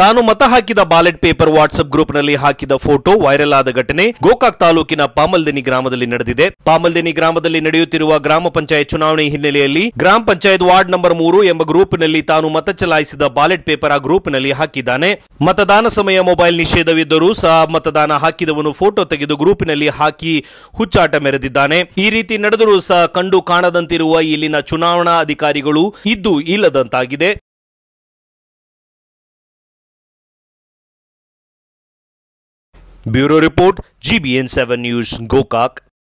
ತಾನು ಮತ ಹಾಕಿದ ಬ್ಯಾಲೆಟ್ ಪೇಪರ್ ವಾಟ್ಸ್ಆಪ್ ಗ್ರೂಪ್ನಲ್ಲಿ ಹಾಕಿದ ಫೋಟೋ ವೈರಲ್ ಆದ ಘಟನೆ ಗೋಕಾಕ್ ತಾಲೂಕಿನ ಪಾಮಲ್ದೆನಿ ಗ್ರಾಮದಲ್ಲಿ ನಡೆದಿದೆ ಪಾಮಲ್ದೆನಿ ಗ್ರಾಮದಲ್ಲಿ ನಡೆಯುತ್ತಿರುವ ಗ್ರಾಮ ಪಂಚಾಯತ್ ಚುನಾವಣೆ ಹಿನ್ನೆಲೆಯಲ್ಲಿ ಗ್ರಾಮ ಪಂಚಾಯತ್ ವಾರ್ಡ್ ನಂಬರ್ ಮೂರು ಎಂಬ ಗ್ರೂಪ್ನಲ್ಲಿ ತಾನು ಮತ ಚಲಾಯಿಸಿದ ಬ್ಯಾಲೆಟ್ ಪೇಪರ್ ಆ ಗ್ರೂಪ್ನಲ್ಲಿ ಹಾಕಿದ್ದಾನೆ ಮತದಾನ ಸಮಯ ಮೊಬೈಲ್ ನಿಷೇಧವಿದ್ದರೂ ಸಹ ಮತದಾನ ಹಾಕಿದವನು ಫೋಟೋ ತೆಗೆದು ಗ್ರೂಪಿನಲ್ಲಿ ಹಾಕಿ ಹುಚ್ಚಾಟ ಮೆರೆದಿದ್ದಾನೆ ಈ ರೀತಿ ನಡೆದರೂ ಸಹ ಕಂಡು ಕಾಣದಂತಿರುವ ಇಲ್ಲಿನ ಚುನಾವಣಾ ಅಧಿಕಾರಿಗಳು ಇದ್ದು ಇಲ್ಲದಂತಾಗಿದೆ bureau report GBN seven news Gokak